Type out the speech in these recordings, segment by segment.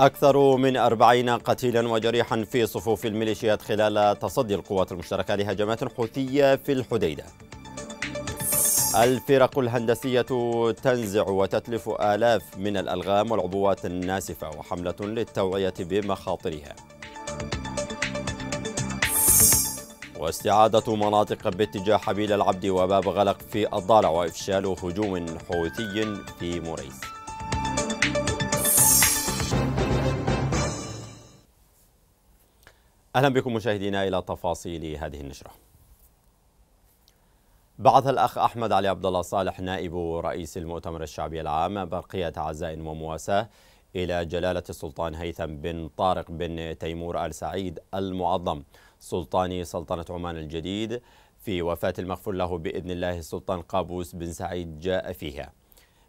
أكثر من أربعين قتيلا وجريحا في صفوف الميليشيات خلال تصدي القوات المشتركة لهجمات حوثية في الحديدة الفرق الهندسية تنزع وتتلف آلاف من الألغام والعبوات الناسفة وحملة للتوعية بمخاطرها واستعادة مناطق باتجاه حبيل العبد وباب غلق في الضالع وإفشال هجوم حوثي في موريس أهلا بكم مشاهدينا إلى تفاصيل هذه النشرة بعث الأخ أحمد علي عبد الله صالح نائب رئيس المؤتمر الشعبي العام برقية عزاء ومواساة إلى جلالة السلطان هيثم بن طارق بن تيمور آل سعيد المعظم سلطان سلطنة عمان الجديد في وفاة المغفور له بإذن الله السلطان قابوس بن سعيد جاء فيها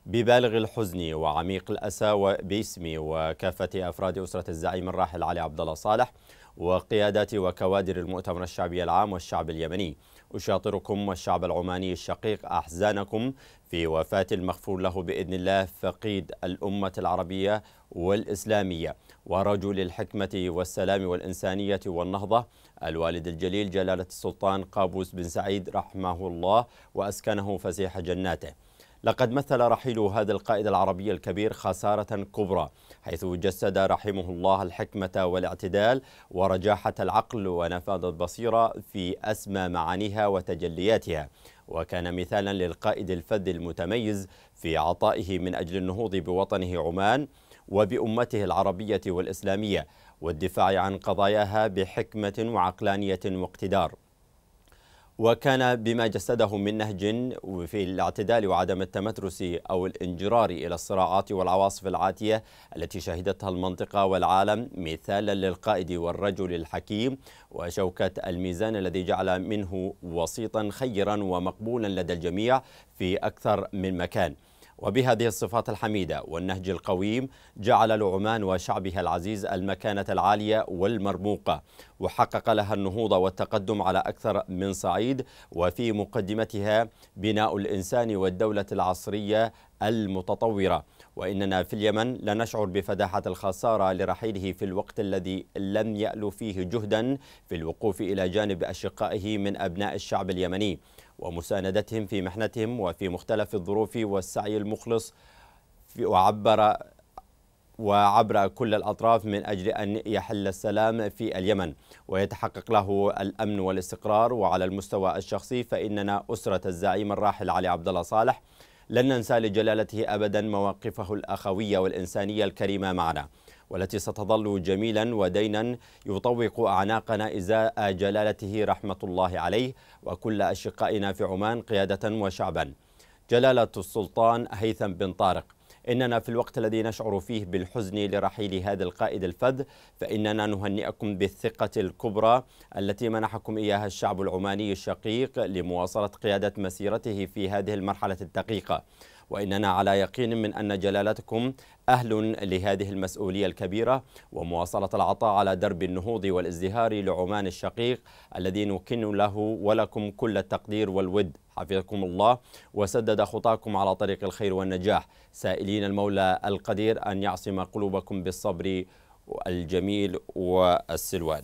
ببالغ الحزن وعميق الأسى باسمي وكافة أفراد أسرة الزعيم الراحل علي عبد الله صالح وقيادات وكوادر المؤتمر الشعبي العام والشعب اليمني أشاطركم والشعب العماني الشقيق أحزانكم في وفاة المغفور له بإذن الله فقيد الأمة العربية والإسلامية ورجل الحكمة والسلام والإنسانية والنهضة الوالد الجليل جلالة السلطان قابوس بن سعيد رحمه الله وأسكنه فسيح جناته لقد مثل رحيل هذا القائد العربي الكبير خسارة كبرى حيث جسد رحمه الله الحكمة والاعتدال ورجاحة العقل ونفاذ البصيرة في أسمى معانيها وتجلياتها وكان مثالا للقائد الفذ المتميز في عطائه من أجل النهوض بوطنه عمان وبأمته العربية والإسلامية والدفاع عن قضاياها بحكمة وعقلانية واقتدار وكان بما جسده من نهج في الاعتدال وعدم التمترس أو الانجرار إلى الصراعات والعواصف العاتية التي شهدتها المنطقة والعالم مثالا للقائد والرجل الحكيم وشوكة الميزان الذي جعل منه وسيطا خيرا ومقبولا لدى الجميع في أكثر من مكان وبهذه الصفات الحميدة والنهج القويم جعل لعمان وشعبها العزيز المكانة العالية والمرموقة وحقق لها النهوض والتقدم على أكثر من صعيد وفي مقدمتها بناء الإنسان والدولة العصرية المتطورة وإننا في اليمن لنشعر بفداحة الخسارة لرحيله في الوقت الذي لم يألو فيه جهدا في الوقوف إلى جانب أشقائه من أبناء الشعب اليمني ومساندتهم في محنتهم وفي مختلف الظروف والسعي المخلص وعبر وعبر كل الأطراف من أجل أن يحل السلام في اليمن ويتحقق له الأمن والاستقرار وعلى المستوى الشخصي فإننا أسرة الزعيم الراحل علي عبد الله صالح لن ننسى لجلالته أبدا مواقفه الأخوية والإنسانية الكريمة معنا والتي ستظل جميلا ودينا يطوق أعناقنا إزاء جلالته رحمة الله عليه وكل أشقائنا في عمان قيادة وشعبا جلالة السلطان هيثم بن طارق إننا في الوقت الذي نشعر فيه بالحزن لرحيل هذا القائد الفذ فإننا نهنئكم بالثقة الكبرى التي منحكم إياها الشعب العماني الشقيق لمواصلة قيادة مسيرته في هذه المرحلة الدقيقة وإننا على يقين من أن جلالتكم أهل لهذه المسؤولية الكبيرة ومواصلة العطاء على درب النهوض والازدهار لعمان الشقيق الذي نكن له ولكم كل التقدير والود حفظكم الله وسدد خطاكم على طريق الخير والنجاح سائلين المولى القدير أن يعصم قلوبكم بالصبر الجميل والسلوان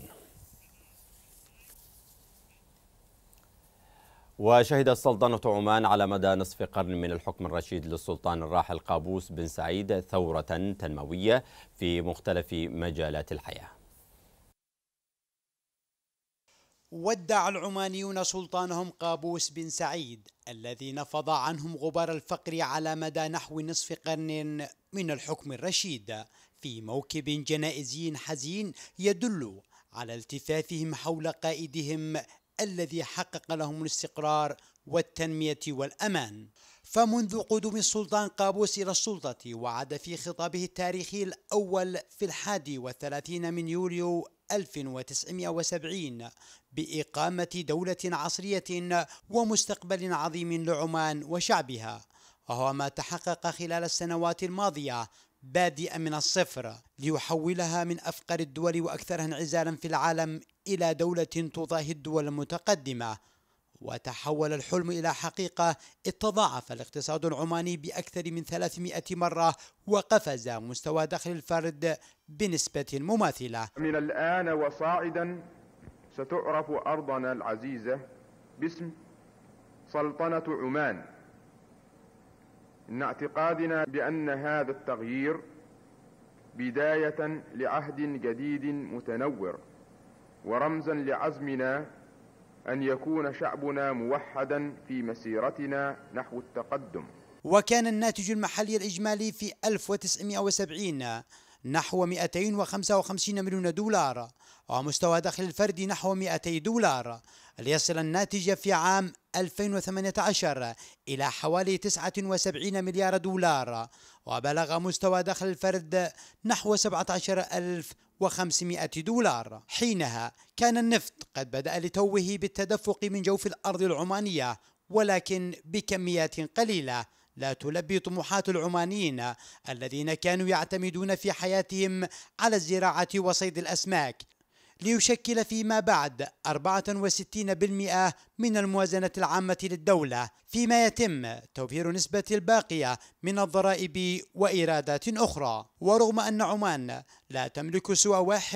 وشهدت سلطنة عمان على مدى نصف قرن من الحكم الرشيد للسلطان الراحل قابوس بن سعيد ثورة تنموية في مختلف مجالات الحياة ودع العمانيون سلطانهم قابوس بن سعيد الذي نفض عنهم غبار الفقر على مدى نحو نصف قرن من الحكم الرشيد في موكب جنائزي حزين يدل على التفافهم حول قائدهم الذي حقق لهم الاستقرار والتنمية والأمان فمنذ قدوم السلطان قابوس إلى السلطة وعد في خطابه التاريخي الأول في الحادي والثلاثين من يوليو 1970 بإقامة دولة عصرية ومستقبل عظيم لعمان وشعبها وهو ما تحقق خلال السنوات الماضية بادئا من الصفر ليحولها من أفقر الدول وأكثرها انعزالا في العالم إلى دولة تضاهي الدول المتقدمة وتحول الحلم إلى حقيقة اتضاعف الاقتصاد العماني بأكثر من 300 مرة وقفز مستوى دخل الفرد بنسبة مماثلة من الآن وصاعدا ستعرف أرضنا العزيزة باسم سلطنة عمان إن اعتقادنا بأن هذا التغيير بداية لعهد جديد متنور ورمزا لعزمنا أن يكون شعبنا موحدا في مسيرتنا نحو التقدم وكان الناتج المحلي الإجمالي في 1970 نحو 255 مليون دولار ومستوى دخل الفرد نحو 200 دولار ليصل الناتج في عام 2018 إلى حوالي 79 مليار دولار وبلغ مستوى دخل الفرد نحو 17500 دولار حينها كان النفط قد بدأ لتوه بالتدفق من جوف الأرض العمانية ولكن بكميات قليلة لا تلبي طموحات العمانيين الذين كانوا يعتمدون في حياتهم على الزراعة وصيد الأسماك ليشكل فيما بعد 64% من الموازنة العامة للدولة فيما يتم توفير نسبة الباقية من الضرائب وإيرادات أخرى ورغم أن عمان لا تملك سوى 1.2%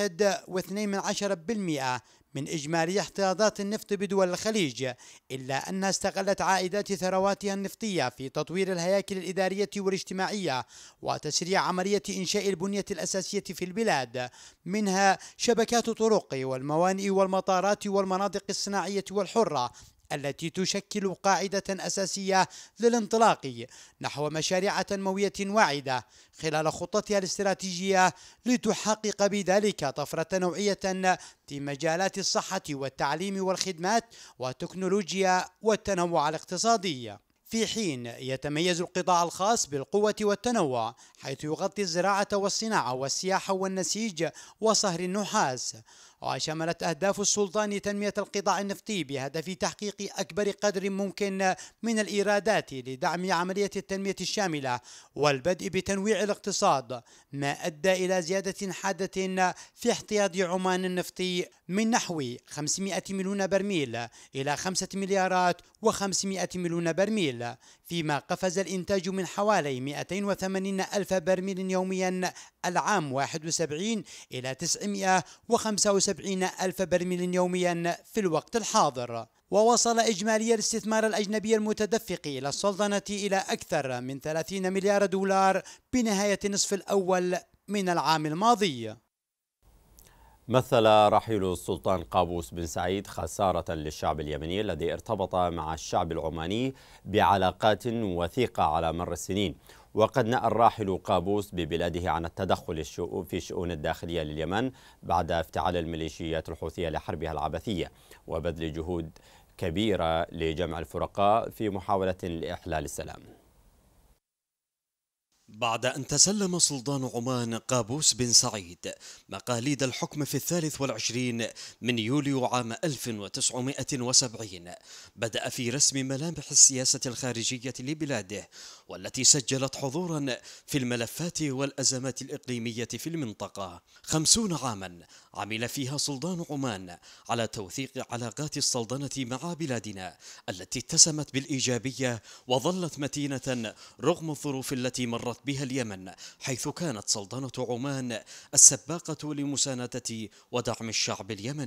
من إجمالي احتياطات النفط بدول الخليج إلا أنها استغلت عائدات ثرواتها النفطية في تطوير الهياكل الإدارية والاجتماعية وتسريع عملية إنشاء البنية الأساسية في البلاد منها شبكات طرق والموانئ والمطارات والمناطق الصناعية والحرة التي تشكل قاعدة أساسية للانطلاق نحو مشاريع تنموية واعدة خلال خطتها الاستراتيجية لتحقق بذلك طفرة نوعية في مجالات الصحة والتعليم والخدمات والتكنولوجيا والتنوع الاقتصادي في حين يتميز القطاع الخاص بالقوة والتنوع حيث يغطي الزراعة والصناعة والسياحة والنسيج وصهر النحاس وشملت أهداف السلطان تنمية القطاع النفطي بهدف تحقيق أكبر قدر ممكن من الإيرادات لدعم عملية التنمية الشاملة والبدء بتنويع الاقتصاد ما أدى إلى زيادة حادة في احتياط عمان النفطي من نحو 500 مليون برميل إلى 5 مليارات و500 مليون برميل فيما قفز الإنتاج من حوالي 280 ألف برميل يوميا العام 71 إلى 975 70 ألف برميل يوميا في الوقت الحاضر ووصل إجمالي الاستثمار الأجنبي المتدفق إلى السلطنة إلى أكثر من 30 مليار دولار بنهاية نصف الأول من العام الماضي مثل رحيل السلطان قابوس بن سعيد خسارة للشعب اليمني الذي ارتبط مع الشعب العماني بعلاقات وثيقة على مر السنين وقد نأى الراحل قابوس ببلاده عن التدخل في الشؤون الداخلية لليمن بعد افتعال الميليشيات الحوثية لحربها العبثية وبذل جهود كبيرة لجمع الفرقاء في محاولة لإحلال السلام بعد أن تسلم سلطان عمان قابوس بن سعيد مقاليد الحكم في الثالث والعشرين من يوليو عام 1970 بدأ في رسم ملامح السياسة الخارجية لبلاده والتي سجلت حضورا في الملفات والأزمات الإقليمية في المنطقة خمسون عاما عمل فيها سلطان عمان على توثيق علاقات السلطنة مع بلادنا التي اتسمت بالإيجابية وظلت متينة رغم الظروف التي مرت بها اليمن حيث كانت سلطنة عمان السباقة لمساندة ودعم الشعب اليمني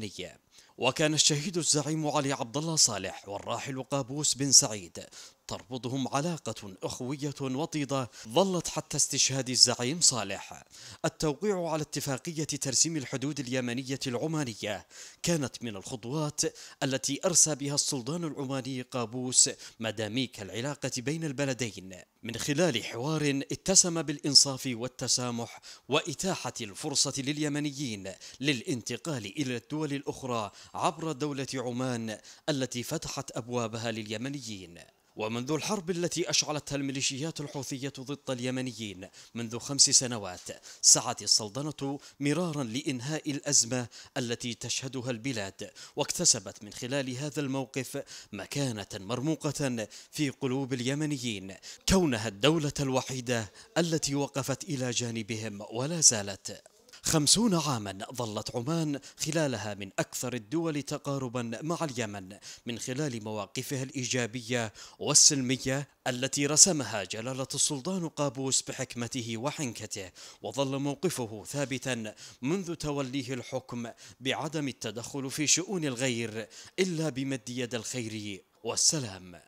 وكان الشهيد الزعيم علي عبد الله صالح والراحل قابوس بن سعيد تربطهم علاقة أخوية وطيدة ظلت حتى استشهاد الزعيم صالح التوقيع على اتفاقية ترسيم الحدود اليمنية العمانية كانت من الخطوات التي أرسى بها السلطان العماني قابوس مداميك العلاقة بين البلدين من خلال حوار اتسم بالإنصاف والتسامح وإتاحة الفرصة لليمنيين للانتقال إلى الدول الأخرى عبر دولة عمان التي فتحت أبوابها لليمنيين ومنذ الحرب التي أشعلتها الميليشيات الحوثية ضد اليمنيين منذ خمس سنوات سعت السلطنة مرارا لإنهاء الأزمة التي تشهدها البلاد واكتسبت من خلال هذا الموقف مكانة مرموقة في قلوب اليمنيين كونها الدولة الوحيدة التي وقفت إلى جانبهم ولا زالت خمسون عاما ظلت عمان خلالها من أكثر الدول تقاربا مع اليمن من خلال مواقفها الإيجابية والسلمية التي رسمها جلالة السلطان قابوس بحكمته وحنكته وظل موقفه ثابتا منذ توليه الحكم بعدم التدخل في شؤون الغير إلا بمد يد الخير والسلام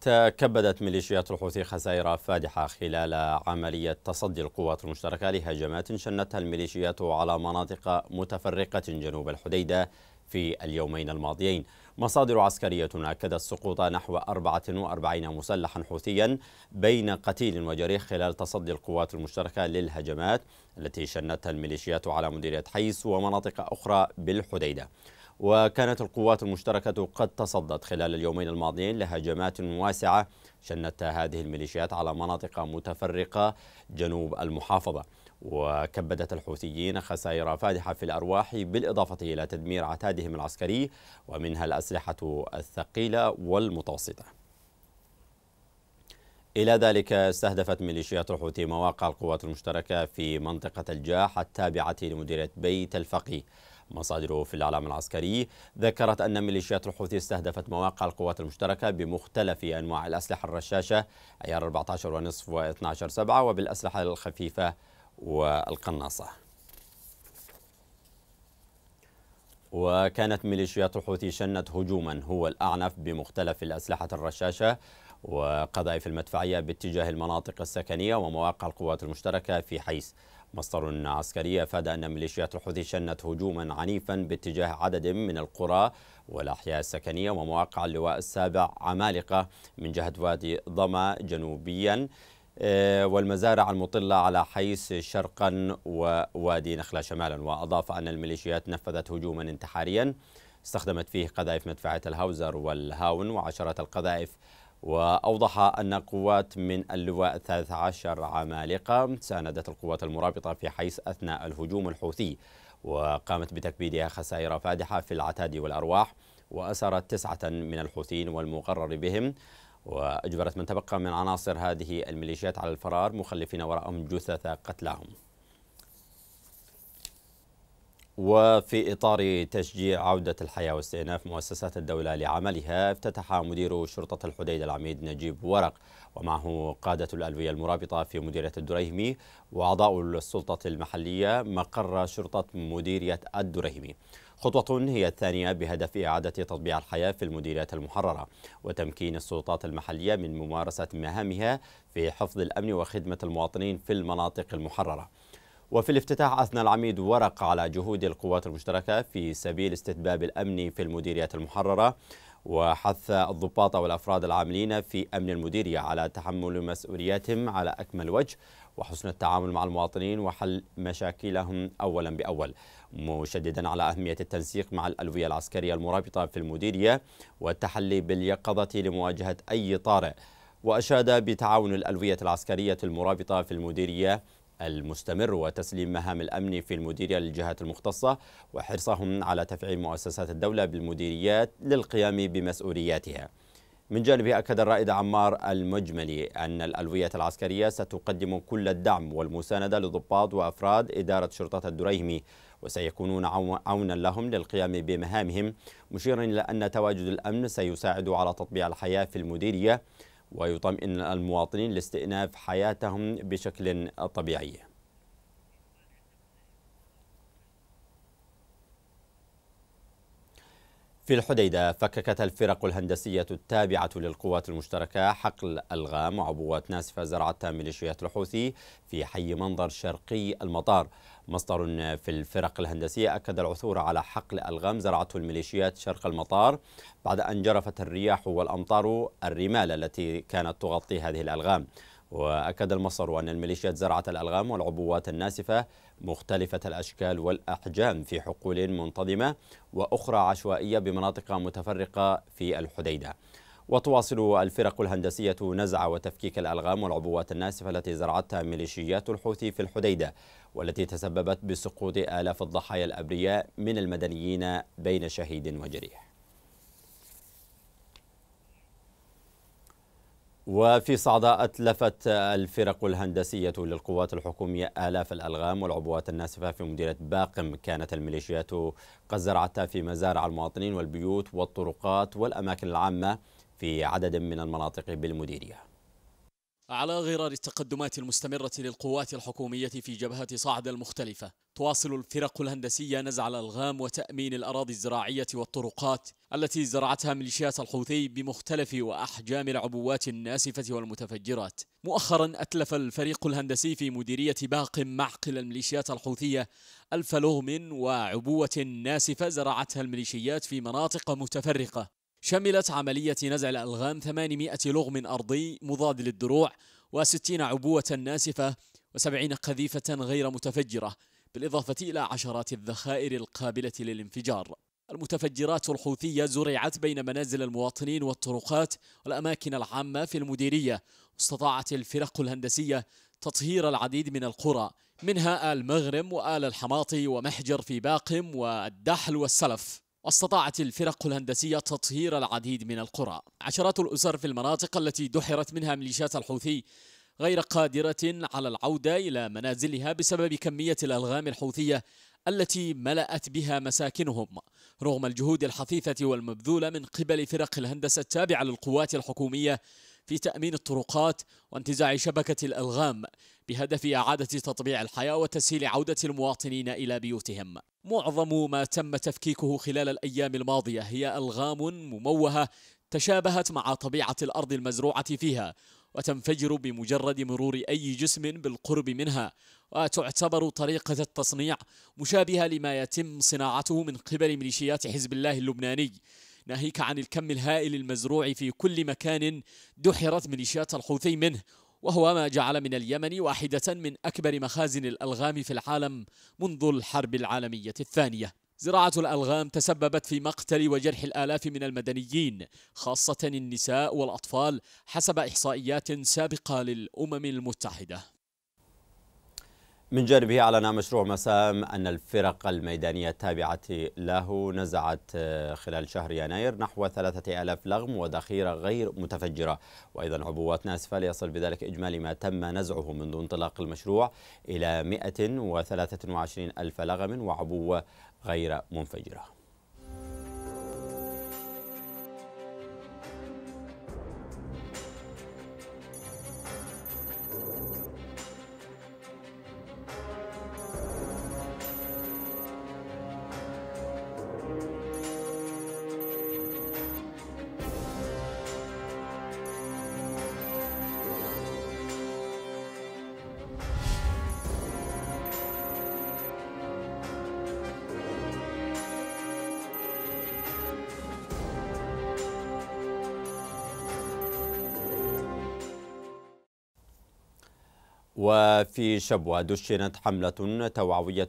تكبدت ميليشيات الحوثي خسائر فادحة خلال عملية تصدي القوات المشتركة لهجمات شنتها الميليشيات على مناطق متفرقة جنوب الحديدة في اليومين الماضيين مصادر عسكرية أكدت سقوط نحو 44 مسلحا حوثيا بين قتيل وجريح خلال تصدي القوات المشتركة للهجمات التي شنتها الميليشيات على مديرية حيس ومناطق أخرى بالحديدة وكانت القوات المشتركة قد تصدت خلال اليومين الماضيين لهجمات واسعة شنتها هذه الميليشيات على مناطق متفرقة جنوب المحافظة وكبدت الحوثيين خسائر فادحة في الأرواح بالإضافة إلى تدمير عتادهم العسكري ومنها الأسلحة الثقيلة والمتوسطة إلى ذلك استهدفت ميليشيات الحوثي مواقع القوات المشتركة في منطقة الجاح التابعة لمديرية بيت الفقيه مصادر في الإعلام العسكري ذكرت أن ميليشيات الحوثي استهدفت مواقع القوات المشتركة بمختلف أنواع الأسلحة الرشاشة عيار 14 ونصف و 12 7 وبالأسلحة الخفيفة والقناصة وكانت ميليشيات الحوثي شنت هجوما هو الأعنف بمختلف الأسلحة الرشاشة وقذائف المدفعية باتجاه المناطق السكنية ومواقع القوات المشتركة في حيث مصدر عسكري أفاد أن ميليشيات الحوثي شنت هجوما عنيفا باتجاه عدد من القرى والأحياء السكنية ومواقع اللواء السابع عمالقة من جهة وادي ضما جنوبيا آه، والمزارع المطلة على حيس شرقا ووادي نخلة شمالا وأضاف أن الميليشيات نفذت هجوما انتحاريا استخدمت فيه قذائف مدفعية الهاوزر والهاون وعشرات القذائف وأوضح أن قوات من اللواء 13 عمالقة ساندت القوات المرابطة في حيث أثناء الهجوم الحوثي وقامت بتكبيدها خسائر فادحة في العتاد والأرواح وأسرت تسعة من الحوثيين والمقرر بهم وأجبرت من تبقى من عناصر هذه الميليشيات على الفرار مخلفين وراءهم جثث قتلاهم وفي إطار تشجيع عودة الحياة واستئناف مؤسسات الدولة لعملها افتتح مدير شرطة الحديدة العميد نجيب ورق ومعه قادة الألوية المرابطة في مديرية الدريهمي وأعضاء السلطة المحلية مقر شرطة مديرية الدريهمي خطوة هي الثانية بهدف إعادة تطبيع الحياة في المديريات المحررة وتمكين السلطات المحلية من ممارسة مهامها في حفظ الأمن وخدمة المواطنين في المناطق المحررة وفي الافتتاح أثنى العميد ورق على جهود القوات المشتركة في سبيل استتباب الأمن في المديريات المحررة وحث الضباط والأفراد العاملين في أمن المديرية على تحمل مسؤولياتهم على أكمل وجه وحسن التعامل مع المواطنين وحل مشاكلهم أولا بأول مشددا على أهمية التنسيق مع الألوية العسكرية المرابطة في المديرية والتحلي باليقظة لمواجهة أي طارئ وأشاد بتعاون الألوية العسكرية المرابطة في المديرية المستمر وتسليم مهام الأمن في المديرية للجهات المختصة وحرصهم على تفعيل مؤسسات الدولة بالمديريات للقيام بمسؤولياتها من جانبه أكد الرائد عمار المجملي أن الألوية العسكرية ستقدم كل الدعم والمساندة لضباط وأفراد إدارة شرطة الدريهمي وسيكونون عونا لهم للقيام بمهامهم مشيرا إلى أن تواجد الأمن سيساعد على تطبيع الحياة في المديرية ويطمئن المواطنين لاستئناف حياتهم بشكل طبيعي في الحديدة فككت الفرق الهندسية التابعة للقوات المشتركة حقل ألغام وعبوات ناسفة زرعتها ميليشيات الحوثي في حي منظر شرقي المطار مصدر في الفرق الهندسية أكد العثور على حقل ألغام زرعته الميليشيات شرق المطار بعد أن جرفت الرياح والأمطار الرمال التي كانت تغطي هذه الألغام وأكد المصدر أن الميليشيات زرعت الألغام والعبوات الناسفة مختلفة الأشكال والأحجام في حقول منتظمة وأخرى عشوائية بمناطق متفرقة في الحديدة وتواصل الفرق الهندسية نزع وتفكيك الألغام والعبوات الناسفة التي زرعتها ميليشيات الحوثي في الحديدة والتي تسببت بسقوط آلاف الضحايا الأبرياء من المدنيين بين شهيد وجريح وفي صعداء أتلفت الفرق الهندسية للقوات الحكومية آلاف الألغام والعبوات الناسفة في مديرة باقم كانت الميليشيات قد زرعتها في مزارع المواطنين والبيوت والطرقات والأماكن العامة في عدد من المناطق بالمديريه على غرار التقدمات المستمرة للقوات الحكومية في جبهة صعد المختلفة تواصل الفرق الهندسية نزع الألغام وتأمين الأراضي الزراعية والطرقات التي زرعتها ميليشيات الحوثي بمختلف وأحجام العبوات الناسفة والمتفجرات مؤخرا أتلف الفريق الهندسي في مديرية باق معقل الميليشيات الحوثية ألف لغم وعبوة ناسفة زرعتها الميليشيات في مناطق متفرقة شملت عملية نزع الألغام 800 لغم أرضي مضاد للدروع و60 عبوة ناسفة و70 قذيفة غير متفجرة بالإضافة إلى عشرات الذخائر القابلة للانفجار المتفجرات الحوثية زرعت بين منازل المواطنين والطرقات والأماكن العامة في المديرية استطاعت الفرق الهندسية تطهير العديد من القرى منها آل مغرم وآل الحماطي ومحجر في باقم والدحل والسلف استطاعت الفرق الهندسية تطهير العديد من القرى عشرات الأسر في المناطق التي دحرت منها ميليشيات الحوثي غير قادرة على العودة إلى منازلها بسبب كمية الألغام الحوثية التي ملأت بها مساكنهم رغم الجهود الحثيثة والمبذولة من قبل فرق الهندسة التابعة للقوات الحكومية في تأمين الطرقات وانتزاع شبكة الألغام بهدف إعادة تطبيع الحياة وتسهيل عودة المواطنين إلى بيوتهم معظم ما تم تفكيكه خلال الأيام الماضية هي ألغام مموهة تشابهت مع طبيعة الأرض المزروعة فيها وتنفجر بمجرد مرور أي جسم بالقرب منها وتعتبر طريقة التصنيع مشابهة لما يتم صناعته من قبل ميليشيات حزب الله اللبناني ناهيك عن الكم الهائل المزروع في كل مكان دحرت ميليشيات الحوثي منه وهو ما جعل من اليمن واحدة من أكبر مخازن الألغام في العالم منذ الحرب العالمية الثانية زراعة الألغام تسببت في مقتل وجرح الآلاف من المدنيين خاصة النساء والأطفال حسب إحصائيات سابقة للأمم المتحدة من جانبه أعلن مشروع مسام أن الفرق الميدانية التابعة له نزعت خلال شهر يناير نحو ثلاثة ألاف لغم وذخيرة غير متفجرة وأيضا عبوات ناسفة ليصل بذلك إجمالي ما تم نزعه منذ انطلاق المشروع إلى 123 ألف لغم وعبوة غير منفجره في شبوة دشنت حملة توعوية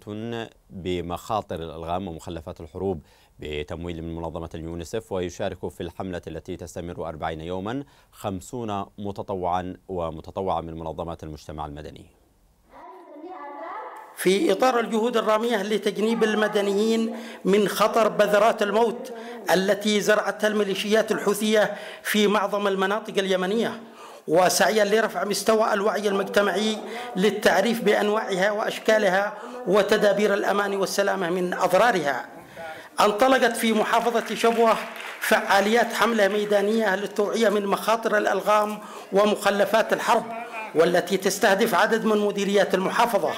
بمخاطر الألغام ومخلفات الحروب بتمويل من منظمة اليونسف ويشارك في الحملة التي تستمر 40 يوما 50 متطوعا ومتطوعة من منظمات المجتمع المدني في إطار الجهود الرامية لتجنيب المدنيين من خطر بذرات الموت التي زرعتها الميليشيات الحوثية في معظم المناطق اليمنية وسعيا لرفع مستوى الوعي المجتمعي للتعريف بانواعها واشكالها وتدابير الامان والسلامه من اضرارها. انطلقت في محافظه شبوه فعاليات حمله ميدانيه للتوعيه من مخاطر الالغام ومخلفات الحرب والتي تستهدف عدد من مديريات المحافظه.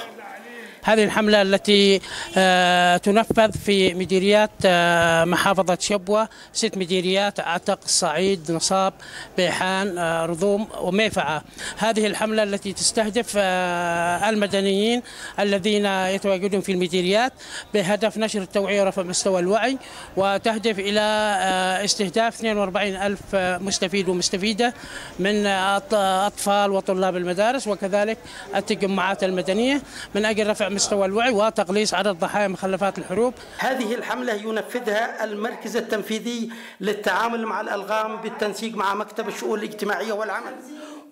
هذه الحملة التي آه، تنفذ في مديريات آه، محافظة شبوة ست مديريات عتق صعيد نصاب بيحان آه، رضوم وميفعة هذه الحملة التي تستهدف المدنيين الذين يتواجدون في المديريات بهدف نشر التوعية ورفع مستوى الوعي وتهدف إلى استهداف 42 ألف مستفيد ومستفيدة من أطفال وطلاب المدارس وكذلك التجمعات المدنية من أجل رفع مستوى الوعي وتقليص عدد ضحايا مخلفات الحروب هذه الحملة ينفذها المركز التنفيذي للتعامل مع الألغام بالتنسيق مع مكتب الشؤون الاجتماعية والعمل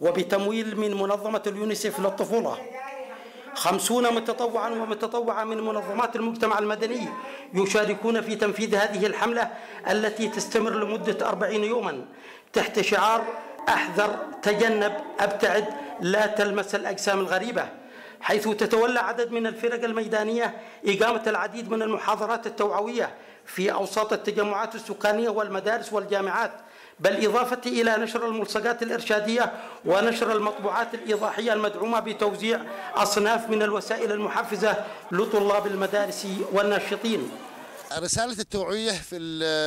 وبتمويل من منظمة اليونيسف للطفولة خمسون متطوعا ومتطوعة من منظمات المجتمع المدني يشاركون في تنفيذ هذه الحملة التي تستمر لمدة أربعين يوما تحت شعار أحذر تجنب أبتعد لا تلمس الأجسام الغريبة حيث تتولى عدد من الفرق الميدانية إقامة العديد من المحاضرات التوعوية في أوساط التجمعات السكانية والمدارس والجامعات بالإضافة إلى نشر الملصقات الإرشادية ونشر المطبوعات الإيضاحية المدعومة بتوزيع أصناف من الوسائل المحفزة لطلاب المدارس والناشطين رسالة التوعية في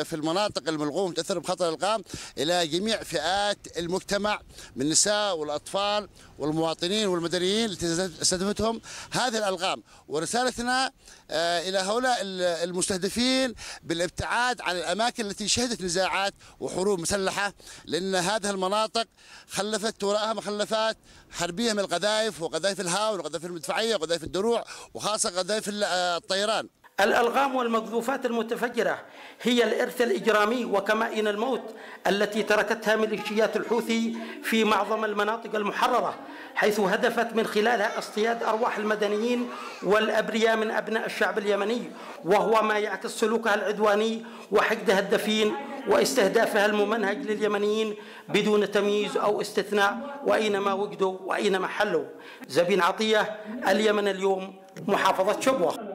في المناطق الملغوم تأثر بخطر الغام إلى جميع فئات المجتمع من النساء والأطفال والمواطنين والمدنيين التي استهدفتهم هذه الألغام ورسالتنا آه، إلى هؤلاء المستهدفين بالابتعاد عن الأماكن التي شهدت نزاعات وحروب مسلحة لأن هذه المناطق خلفت وراءها مخلفات حربية من القذائف وقذائف الهاون وقذائف المدفعية وقذائف الدروع وخاصة قذائف آه، الطيران الألغام والمقذوفات المتفجرة هي الإرث الإجرامي وكمائن الموت التي تركتها ميليشيات الحوثي في معظم المناطق المحررة حيث هدفت من خلالها اصطياد أرواح المدنيين والأبرياء من أبناء الشعب اليمني وهو ما يعكس سلوكها العدواني وحقدها الدفين واستهدافها الممنهج لليمنيين بدون تمييز أو استثناء وأينما وجدوا وأينما حلوا زبين عطية اليمن اليوم محافظة شبوة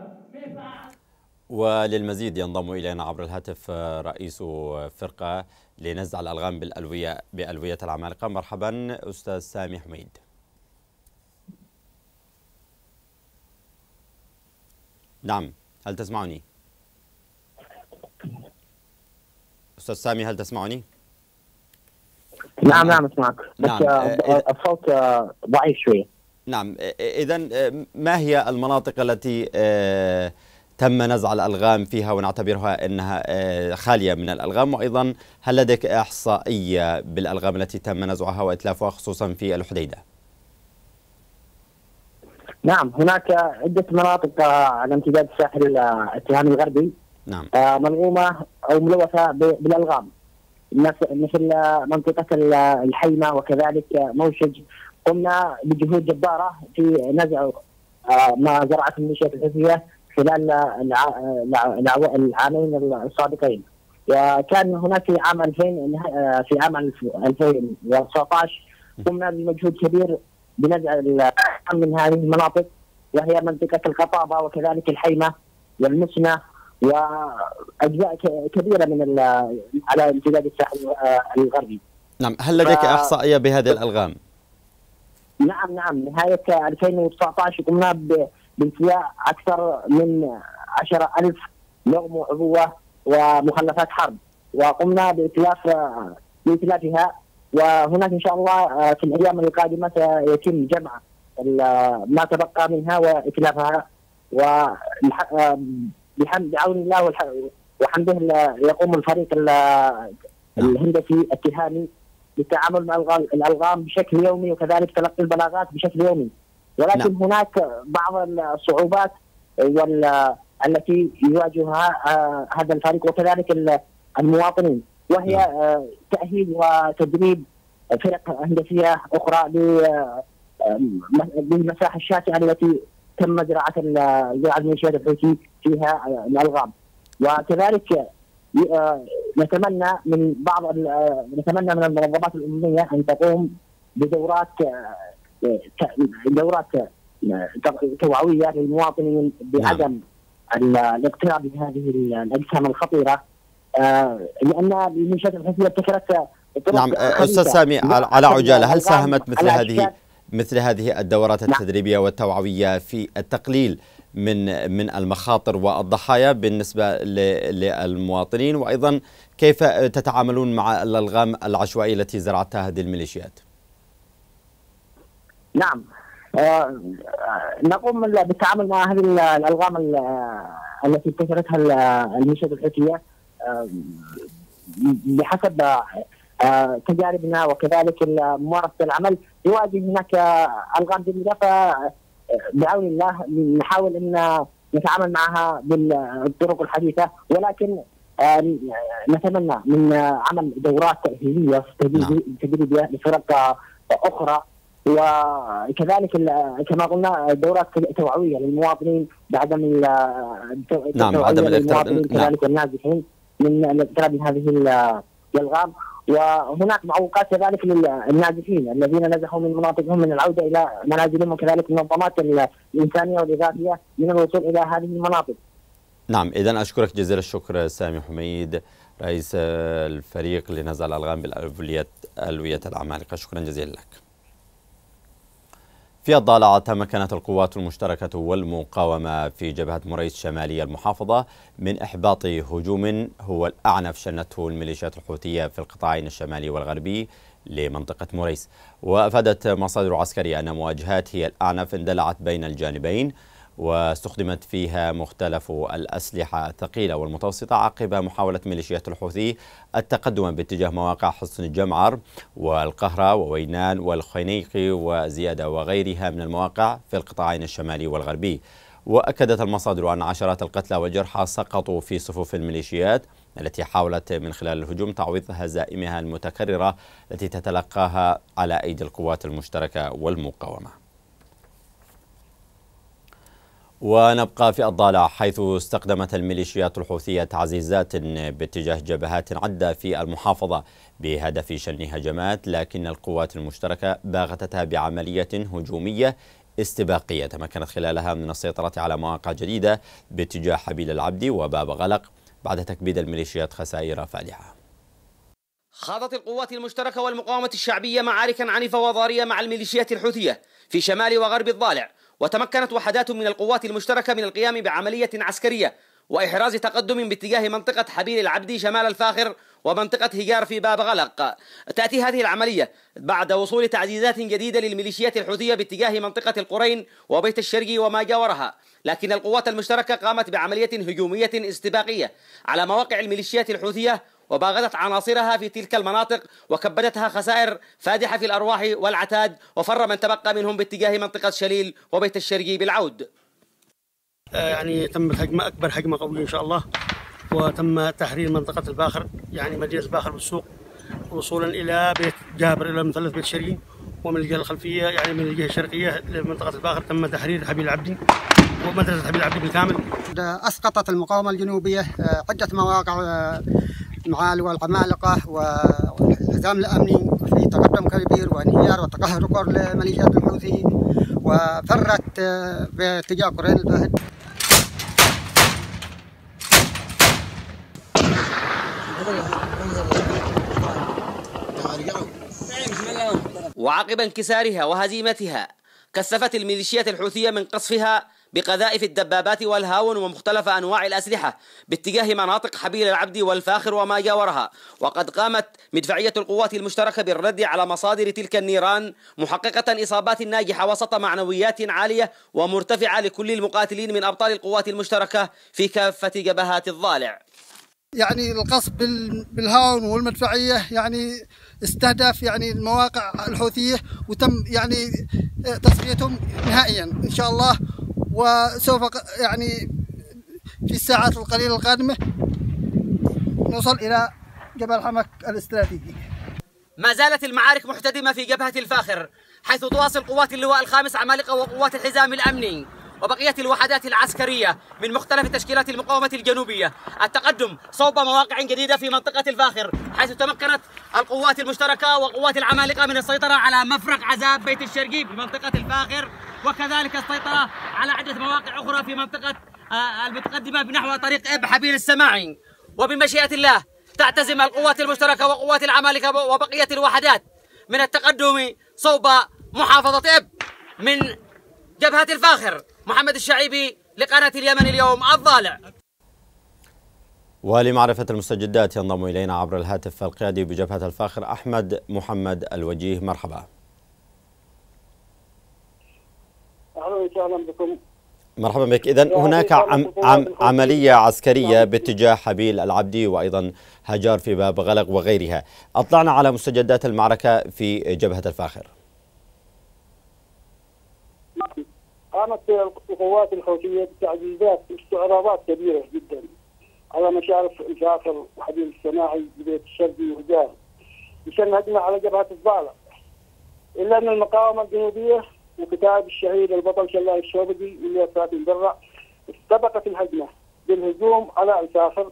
وللمزيد ينضم إلينا عبر الهاتف رئيس فرقة لنزع الألغام بالألوية بألوية العمالقة مرحبا أستاذ سامي حميد نعم هل تسمعني أستاذ سامي هل تسمعني نعم نعم اسمعك بس نعم. آه، الصوت آه، آه، ضعيف شوية نعم إذا ما هي المناطق التي تم نزع الألغام فيها ونعتبرها أنها آه، خالية من الألغام وأيضا هل لديك إحصائية بالألغام التي تم نزعها وإتلافها خصوصا في الحديدة؟ نعم هناك عدة مناطق آه، على امتداد الساحل آه، الاتهامي الغربي نعم ملغومة أو ملوثة بالألغام مثل منطقة الحيمة وكذلك موشج قمنا بجهود جبارة في نزع ما زرعته الميليشيات الحوثية خلال العامين السابقين وكان هناك في عام 2000 في عام 2019 قمنا بمجهود كبير بنزع من هذه المناطق وهي منطقة القطابة وكذلك الحيمة والمسنة وأجزاء كبيرة من على امتداد الساحل آه، الغربي نعم هل لديك ف... إحصائية بهذه الألغام؟ نعم نعم نهاية 2019 قمنا ب بانتزاع أكثر من 10000 لغم وعبوة ومخلفات حرب وقمنا بإتلاف بإتلافها وهناك إن شاء الله آه، في الأيام القادمة سيتم جمع آه، ما تبقى منها وإتلافها وبحمد آه، بعون الله وحمده يقوم الفريق الهندسي التهامي بالتعامل مع الألغام بشكل يومي وكذلك تلقي البلاغات بشكل يومي ولكن نعم. هناك بعض الصعوبات وال أيوة، التي يواجهها آه، هذا الفريق وكذلك المواطنين وهي نعم. آه، تأهيل وتدريب فرق هندسية أخرى آه، للمساحة الشاسعة التي تم زراعة زراعة المنشآت الحوثي فيها الألغام وكذلك نتمنى من بعض نتمنى من المنظمات الأممية أن تقوم بدورات دورات توعويه للمواطنين بعدم نعم. الاقتراب من هذه الاجسام الخطيره آه، لان المنشات الحسيه ابتكرت نعم آه، استاذ سامي على نعم، عجاله هل نعم، ساهمت مثل هذه مثل هذه الدورات التدريبيه والتوعويه في التقليل من من المخاطر والضحايا بالنسبه للمواطنين وايضا كيف تتعاملون مع الالغام العشوائيه التي زرعتها هذه الميليشيات؟ نعم آه، آه، نقوم بالتعامل مع هذه الالغام التي انتشرتها المنشات الحوثيه آه، بحسب تجاربنا وكذلك ممارسه العمل يواجه هناك الغام جديده فبعون الله نحاول ان نتعامل معها بالطرق الحديثه ولكن نتمنى من عمل دورات تاهيليه نعم. تدريبيه لفرق اخرى وكذلك كما قلنا دورات توعويه للمواطنين بعدم نعم عدم الاقتراب نعم. كذلك النازحين من الاقتراب من هذه الالغام وهناك معوقات كذلك للنازحين الذين نزحوا من مناطقهم من العوده الى منازلهم وكذلك المنظمات الانسانيه والاغاثيه من الوصول الى هذه المناطق. نعم اذا اشكرك جزيل الشكر سامي حميد رئيس الفريق لنزع الالغام بالالويه العمالقه شكرا جزيلا لك. في الضالعة تمكنت القوات المشتركة والمقاومة في جبهة مريس شمالية المحافظة من إحباط هجوم هو الأعنف شنته الميليشيات الحوثية في القطاعين الشمالي والغربي لمنطقة مريس وأفادت مصادر عسكرية أن مواجهات هي الأعنف اندلعت بين الجانبين واستخدمت فيها مختلف الأسلحة الثقيلة والمتوسطة عقب محاولة ميليشيات الحوثي التقدم باتجاه مواقع حصن الجمعر والقهرة ووينان والخنيقي وزيادة وغيرها من المواقع في القطاعين الشمالي والغربي وأكدت المصادر أن عشرات القتلى والجرحى سقطوا في صفوف الميليشيات التي حاولت من خلال الهجوم تعويض هزائمها المتكررة التي تتلقاها على أيدي القوات المشتركة والمقاومة ونبقى في الضالع حيث استخدمت الميليشيات الحوثية تعزيزات باتجاه جبهات عدة في المحافظة بهدف شن هجمات لكن القوات المشتركة باغتتها بعملية هجومية استباقية تمكنت خلالها من السيطرة على مواقع جديدة باتجاه حبيل العبدي وباب غلق بعد تكبيد الميليشيات خسائر فادحة خاضت القوات المشتركة والمقاومة الشعبية معاركا عنيفة وضارية مع الميليشيات الحوثية في شمال وغرب الضالع وتمكنت وحدات من القوات المشتركة من القيام بعملية عسكرية وإحراز تقدم باتجاه منطقة حبيل العبدي شمال الفاخر ومنطقة هجار في باب غلق تأتي هذه العملية بعد وصول تعزيزات جديدة للميليشيات الحوثية باتجاه منطقة القرين وبيت الشرقي وما جاورها لكن القوات المشتركة قامت بعملية هجومية استباقية على مواقع الميليشيات الحوثية وباغتت عناصرها في تلك المناطق وكبدتها خسائر فادحة في الأرواح والعتاد وفر من تبقى منهم باتجاه منطقة شليل وبيت الشرقي بالعود آه، يعني تم هجمه أكبر هجمة قوية إن شاء الله وتم تحرير منطقة الباخر يعني مدينة الباخر بالسوق وصولا إلى بيت جابر إلى مثلث بيت الشرقي ومن الجهة الخلفية يعني من الجهة الشرقية لمنطقة الباخر تم تحرير حبيب العبدي ومدرسة حبيب العبدي بالكامل أسقطت المقاومة الجنوبية عدة آه، مواقع آه، مع والعمالقة والحزام الأمني في تقدم كبير وانهيار وتقهر لميليشيات الحوثي وفرت باتجاه قرين البهد وعقب انكسارها وهزيمتها كثفت الميليشيات الحوثية من قصفها بقذائف الدبابات والهاون ومختلف أنواع الأسلحة باتجاه مناطق حبيل العبد والفاخر وما جاورها وقد قامت مدفعية القوات المشتركة بالرد على مصادر تلك النيران محققة إصابات ناجحة وسط معنويات عالية ومرتفعة لكل المقاتلين من أبطال القوات المشتركة في كافة جبهات الضالع يعني القصف بالهاون والمدفعيه يعني استهدف يعني المواقع الحوثيه وتم يعني آه، تصفيتهم نهائيا ان شاء الله وسوف يعني في الساعات القليلة القادمة نوصل إلى جبل حمك الاستراتيجي ما زالت المعارك محتدمة في جبهة الفاخر حيث تواصل قوات اللواء الخامس عمالقة وقوات الحزام الأمني وبقية الوحدات العسكرية من مختلف تشكيلات المقاومة الجنوبية التقدم صوب مواقع جديدة في منطقة الفاخر حيث تمكنت القوات المشتركة وقوات العمالقة من السيطرة على مفرق عذاب بيت الشرقي بمنطقة الفاخر وكذلك السيطرة على عدة مواقع أخرى في منطقة آه، المتقدمة بنحو طريق إب حبيل السماعي وبمشيئة الله تعتزم القوات المشتركة وقوات العمالقة وبقية الوحدات من التقدم صوب محافظة إب من جبهة الفاخر محمد الشعيبي لقناة اليمن اليوم الضالع ولمعرفة المستجدات ينضم إلينا عبر الهاتف القيادي بجبهة الفاخر أحمد محمد الوجيه مرحبا أهلا وسهلا بكم مرحبا بك إذا هناك عم عم عملية عسكرية باتجاه حبيل العبدي وأيضا هجار في باب غلق وغيرها أطلعنا على مستجدات المعركة في جبهة الفاخر قامت القوات الحوثيه بتعزيزات واستعراضات كبيره جدا على مشارف الجعفر وحبيب السماعي ببيت الشرقي وهجار بشان هجمه على جبهه الضالة الا ان المقاومه الجنوبيه وكتاب الشهيد البطل شلاي الشوبدي اللي فاتن الدرع استبقت الهجمه بالهجوم على الجعفر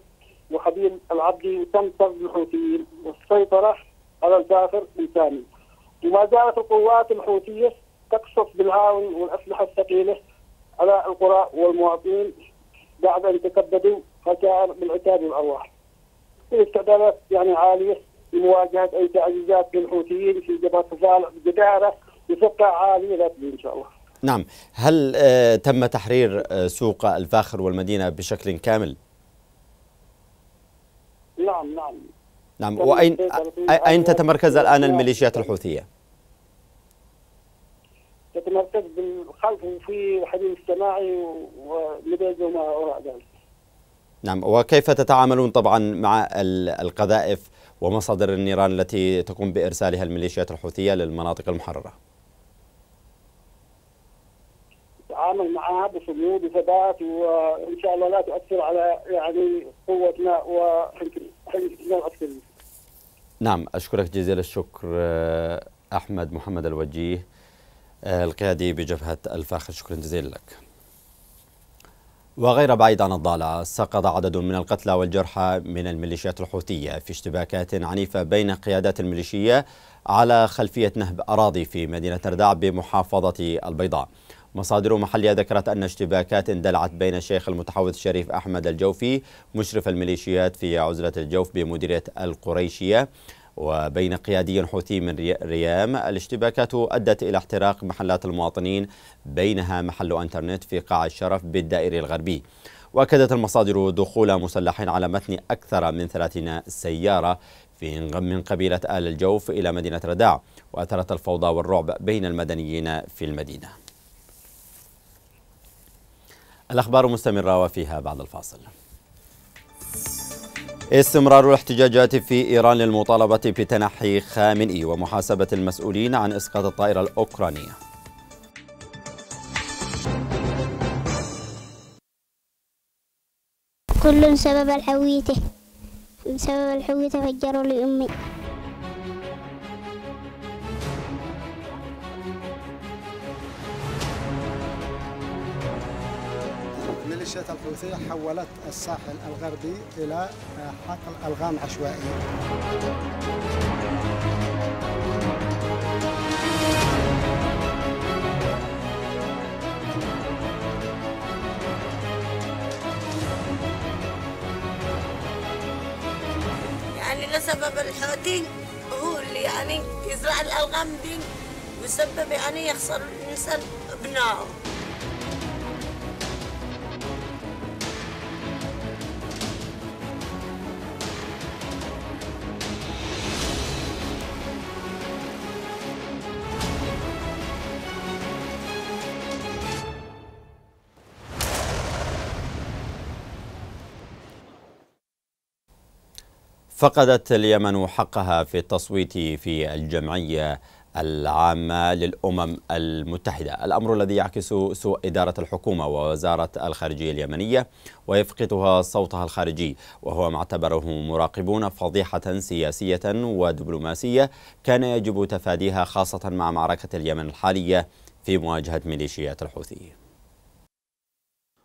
وحبيب العبدي وتم طرد الحوثيين والسيطره على الجعفر الثاني وما زالت القوات الحوثيه تقصف بالعاون والأسلحة الثقيلة على القرى والمواطنين بعد أن تكبدوا فشعر بالعتاب والأرواح. الاستعدادات يعني عالية لمواجهة أي تعزيزات للحوثيين في جبهة صفالة بجدارة بثقة عالية لا إن شاء الله. نعم، هل آه تم تحرير آه سوق الفاخر والمدينة بشكل كامل؟ نعم نعم نعم وأين أين تتمركز الآن الميليشيات الحوثية؟ تتمركز بالخلف وفي الحديث السماعي والمبادئ وما وراء ذلك. نعم وكيف تتعاملون طبعا مع القذائف ومصادر النيران التي تقوم بإرسالها الميليشيات الحوثية للمناطق المحررة نتعامل معها بصمود وثبات وإن شاء الله لا تؤثر على يعني قوتنا وحنكتنا العسكرية نعم أشكرك جزيل الشكر آه، أحمد محمد الوجيه آه، القيادي بجبهة الفاخر شكرا جزيلا لك وغير بعيد عن الضالع سقط عدد من القتلى والجرحى من الميليشيات الحوثية في اشتباكات عنيفة بين قيادات الميليشية على خلفية نهب أراضي في مدينة ردع بمحافظة البيضاء مصادر محلية ذكرت أن اشتباكات اندلعت بين الشيخ المتحوث الشريف أحمد الجوفي مشرف الميليشيات في عزلة الجوف بمديرية القريشية وبين قيادي حوثي من ريام الاشتباكات أدت إلى احتراق محلات المواطنين بينها محل أنترنت في قاع الشرف بالدائري الغربي وأكدت المصادر دخول مسلحين على متن أكثر من 30 سيارة في من قبيلة آل الجوف إلى مدينة رداع وأثرت الفوضى والرعب بين المدنيين في المدينة الأخبار مستمرة وفيها بعد الفاصل استمرار الاحتجاجات في إيران للمطالبة بتنحي خامنئي ومحاسبة المسؤولين عن إسقاط الطائرة الأوكرانية كل سبب الحويته سبب الحويته فجروا لأمي الميليشيات الحوثية حولت الساحل الغربي إلى حقل ألغام عشوائية يعني لسبب الحوثي هو اللي يعني يزرع الألغام دي ويسبب يعني يخسر الإنسان ابنائه فقدت اليمن حقها في التصويت في الجمعية العامة للأمم المتحدة الأمر الذي يعكس سوء إدارة الحكومة ووزارة الخارجية اليمنية ويفقدها صوتها الخارجي وهو ما اعتبره مراقبون فضيحة سياسية ودبلوماسية كان يجب تفاديها خاصة مع معركة اليمن الحالية في مواجهة ميليشيات الحوثي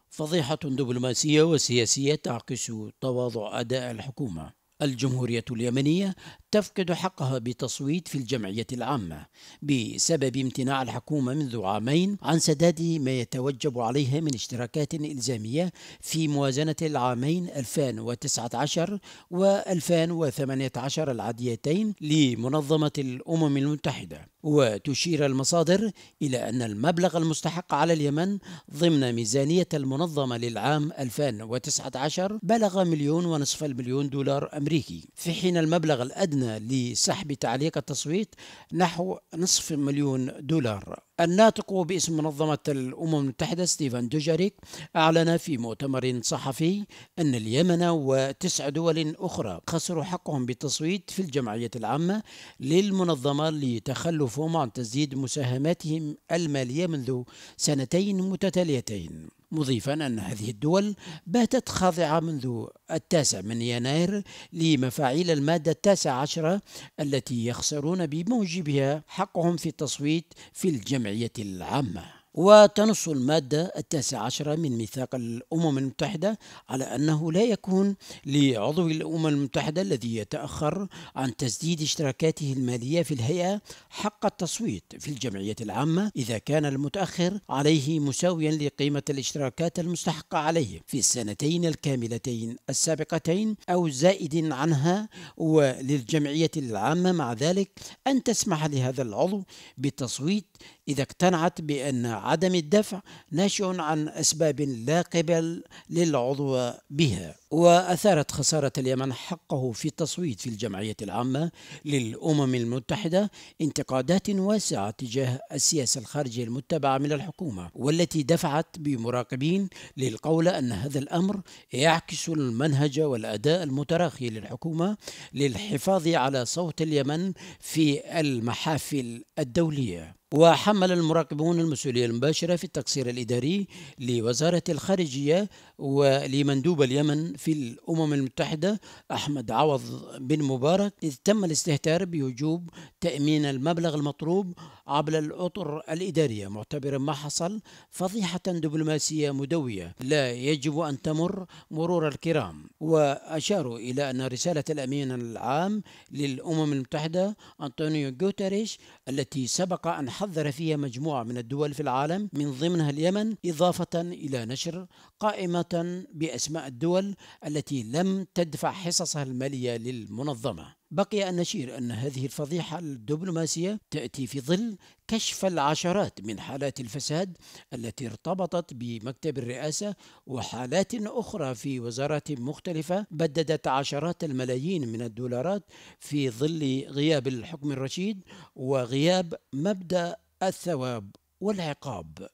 فضيحة دبلوماسية وسياسية تعكس تواضع أداء الحكومة الجمهورية اليمنية تفقد حقها بتصويت في الجمعية العامة بسبب امتناع الحكومة منذ عامين عن سداد ما يتوجب عليها من اشتراكات إلزامية في موازنة العامين 2019 و 2018 العاديتين لمنظمة الأمم المتحدة وتشير المصادر إلى أن المبلغ المستحق على اليمن ضمن ميزانية المنظمة للعام 2019 بلغ مليون ونصف المليون دولار أمريكي في حين المبلغ الأدنى أعلن لسحب تعليق التصويت نحو نصف مليون دولار الناطق باسم منظمة الأمم المتحدة ستيفان دوجاريك أعلن في مؤتمر صحفي أن اليمن وتسع دول أخرى خسروا حقهم بالتصويت في الجمعية العامة للمنظمة لتخلفهم عن تسديد مساهماتهم المالية منذ سنتين متتاليتين مضيفا أن هذه الدول باتت خاضعة منذ التاسع من يناير لمفاعيل المادة التاسعة عشرة التي يخسرون بموجبها حقهم في التصويت في الجمعية العامة وتنص المادة التاسعة عشرة من ميثاق الأمم المتحدة على أنه لا يكون لعضو الأمم المتحدة الذي يتأخر عن تسديد اشتراكاته المالية في الهيئة حق التصويت في الجمعية العامة إذا كان المتأخر عليه مساويا لقيمة الاشتراكات المستحقة عليه في السنتين الكاملتين السابقتين أو زائد عنها وللجمعية العامة مع ذلك أن تسمح لهذا العضو بالتصويت إذا اقتنعت بأن عدم الدفع ناشئ عن أسباب لا قبل للعضو بها وأثارت خسارة اليمن حقه في التصويت في الجمعية العامة للأمم المتحدة انتقادات واسعة تجاه السياسة الخارجية المتبعة من الحكومة والتي دفعت بمراقبين للقول أن هذا الأمر يعكس المنهج والأداء المتراخي للحكومة للحفاظ على صوت اليمن في المحافل الدولية وحمل المراقبون المسؤولية المباشرة في التقصير الإداري لوزارة الخارجية ولمندوب اليمن في الأمم المتحدة أحمد عوض بن مبارك إذ تم الاستهتار بوجوب تأمين المبلغ المطلوب عبر الأطر الإدارية معتبرا ما حصل فضيحة دبلوماسية مدوية لا يجب أن تمر مرور الكرام وأشاروا إلى أن رسالة الأمين العام للأمم المتحدة أنطونيو جوتريش التي سبق أن حذر فيها مجموعة من الدول في العالم من ضمنها اليمن إضافة إلى نشر قائمة بأسماء الدول التي لم تدفع حصصها المالية للمنظمة بقي أن نشير أن هذه الفضيحة الدبلوماسية تأتي في ظل كشف العشرات من حالات الفساد التي ارتبطت بمكتب الرئاسة وحالات أخرى في وزارات مختلفة بددت عشرات الملايين من الدولارات في ظل غياب الحكم الرشيد وغياب مبدأ الثواب والعقاب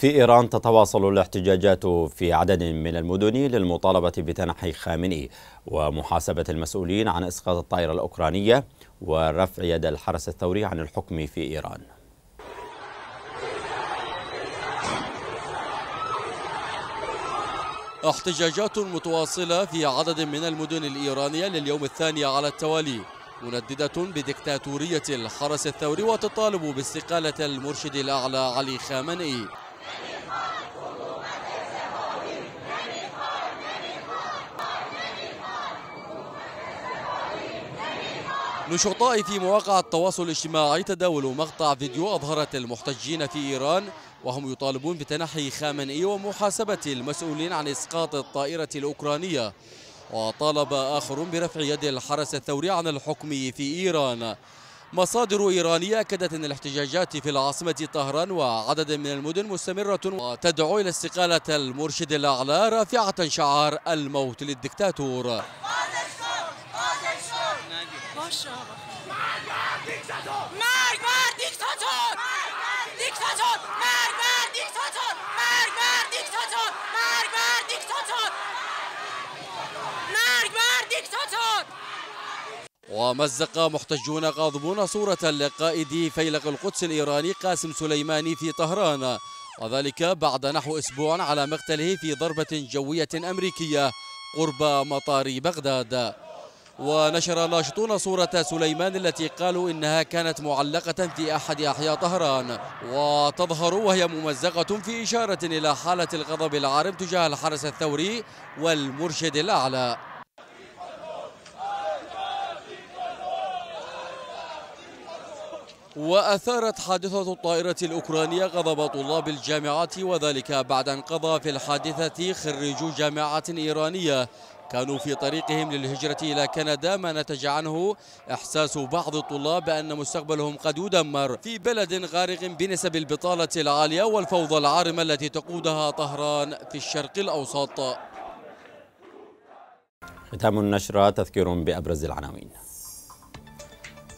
في إيران تتواصل الاحتجاجات في عدد من المدن للمطالبة بتنحي خامنئي ومحاسبة المسؤولين عن إسقاط الطائرة الأوكرانية ورفع يد الحرس الثوري عن الحكم في إيران احتجاجات متواصلة في عدد من المدن الإيرانية لليوم الثاني على التوالي منددة بدكتاتورية الحرس الثوري وتطالب باستقالة المرشد الأعلى علي خامنئي نشطاء في مواقع التواصل الاجتماعي تداولوا مقطع فيديو أظهرت المحتجين في إيران وهم يطالبون بتنحي خامنئي ومحاسبة المسؤولين عن إسقاط الطائرة الأوكرانية وطالب آخرون برفع يد الحرس الثوري عن الحكم في إيران مصادر إيرانية أكدت أن الاحتجاجات في العاصمة طهران وعدد من المدن مستمرة وتدعو إلى استقالة المرشد الأعلى رافعة شعار الموت للدكتاتور ومزق محتجون غاضبون صورة لقائد فيلق القدس الإيراني قاسم سليماني في طهران وذلك بعد نحو أسبوع على مقتله في ضربة جوية أمريكية قرب مطار بغداد ونشر ناشطون صورة سليمان التي قالوا إنها كانت معلقة في أحد أحياء طهران وتظهر وهي ممزقة في إشارة إلى حالة الغضب العارم تجاه الحرس الثوري والمرشد الأعلى وأثارت حادثة الطائرة الأوكرانية غضب طلاب الجامعات وذلك بعد أن قضى في الحادثة خريجو جامعة إيرانية كانوا في طريقهم للهجرة إلى كندا ما نتج عنه إحساس بعض الطلاب بأن مستقبلهم قد يدمر في بلد غارق بنسب البطالة العالية والفوضى العارمة التي تقودها طهران في الشرق الأوسط ختام النشرة تذكير بأبرز العناوين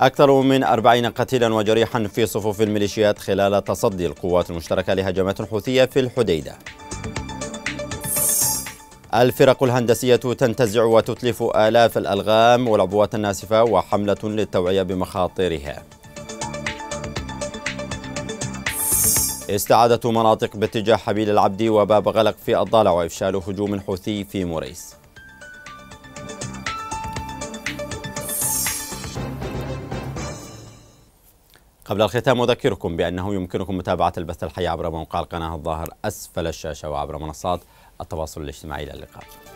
أكثر من أربعين قتيلا وجريحا في صفوف الميليشيات خلال تصدي القوات المشتركة لهجمات حوثية في الحديدة الفرق الهندسية تنتزع وتتلف آلاف الألغام والعبوات الناسفة وحملة للتوعية بمخاطرها استعادة مناطق باتجاه حبيل العبدي وباب غلق في الضالع وإفشال هجوم حوثي في موريس قبل الختام أذكركم بأنه يمكنكم متابعة البث الحي عبر موقع القناة الظاهر أسفل الشاشة وعبر منصات التواصل الاجتماعي إلى اللقاء